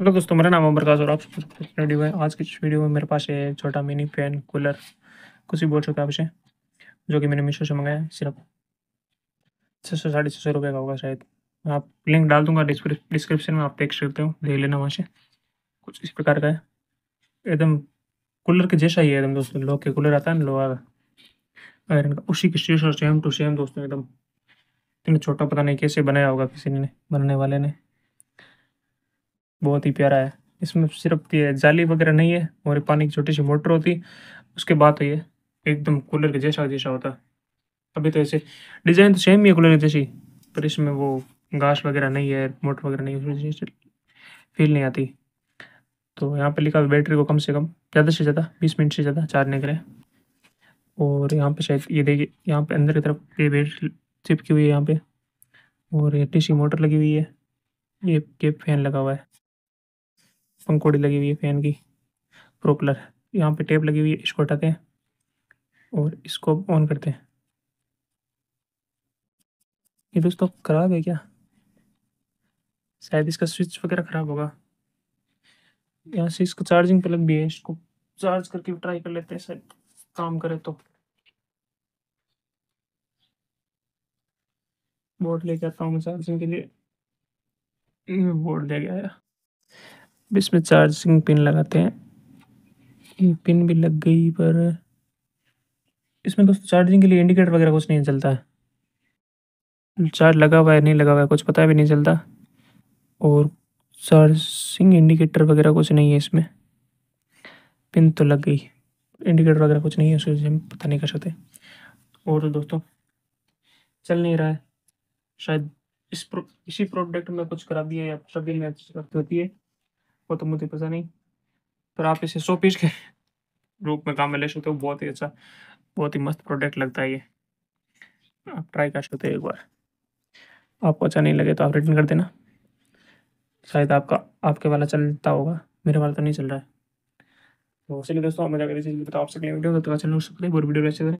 hello दोस्तों मेरा नाम अमरकाज और आप वीडियो है आज की इस वीडियो में मेरे पास है छोटा मिनी फैन कूलर कुछ ही बोल चुका आपसे जो कि मैंने मीशो से मंगाया सिर्फ छः सौ साढ़े छः सौ रुपये का होगा शायद मैं आप लिंक डाल दूंगा डिस्क्रिप्शन में आप देख करते हो देख लेना वहाँ से कुछ इस प्रकार का है एकदम कूलर के जैसा ही है एकदम दोस्तों लोह के कूलर आता है ना लोहा आयरन का उसी की सेम टू सेम दोस्तों एकदम इतना छोटा पता नहीं कैसे बनाया होगा किसी ने बनाने वाले ने बहुत ही प्यारा है इसमें सिर्फ ये जाली वगैरह नहीं है और पानी की छोटी सी मोटर होती उसके बाद तो ये एकदम कूलर के जैसा जैसा होता अभी तो ऐसे डिज़ाइन तो सेम ही है कूलर के जैसी पर इसमें वो घास वगैरह नहीं है मोटर वगैरह नहीं है उसमें फील नहीं आती तो यहाँ पर लिखा बैटरी को कम से कम ज़्यादा से ज़्यादा बीस मिनट से ज़्यादा चार्ज नहीं करें और यहाँ पे शायद ये देखिए यहाँ पे अंदर की तरफ ये बैटरी चिपकी हुई है यहाँ पे और ये सी मोटर लगी हुई है ये केप फैन लगा हुआ है पंखोड़ी लगी हुई है फैन की प्रोपलर यहाँ पे टेप लगी हुई है इसको हटाते हैं और इसको ऑन करते हैं ये दोस्तों ख़राब है क्या शायद इसका स्विच वगैरह ख़राब होगा यहाँ से इसको चार्जिंग पे लग भी है इसको चार्ज करके ट्राई कर लेते हैं शायद काम करे तो बोर्ड लेके आता हूँ चार्जिंग के लिए बोर्ड हम्म, ले गया इसमें चार्जिंग पिन लगाते हैं ये पिन भी लग गई पर इसमें दोस्तों चार्जिंग के लिए इंडिकेटर वगैरह कुछ नहीं चलता है चार्ज लगा हुआ है नहीं लगा हुआ है कुछ पता भी नहीं चलता और चार्जिंग इंडिकेटर वगैरह कुछ नहीं है इसमें पिन तो लग गई इंडिकेटर वगैरह कुछ नहीं है उसके हम पता नहीं कर सकते और तो दोस्तों चल नहीं रहा है शायद इस प्रो, इसी प्रोडक्ट में कुछ खराबी है या सभी में होती है वो तो मुझे पता नहीं पर आप इसे सौ पीस के रूप में काम में ले सकते हो बहुत ही अच्छा बहुत ही मस्त प्रोडक्ट लगता है ये आप ट्राई कर सकते हो एक बार आपको अच्छा नहीं लगे तो आप रिटर्न कर देना शायद आपका आपके वाला चलता होगा मेरे वाला तो नहीं चल रहा है तो चलिए दोस्तों आप मजा करें बताओ आपसे वीडियो तो अच्छा लग सकते हैं और वीडियो अच्छे करें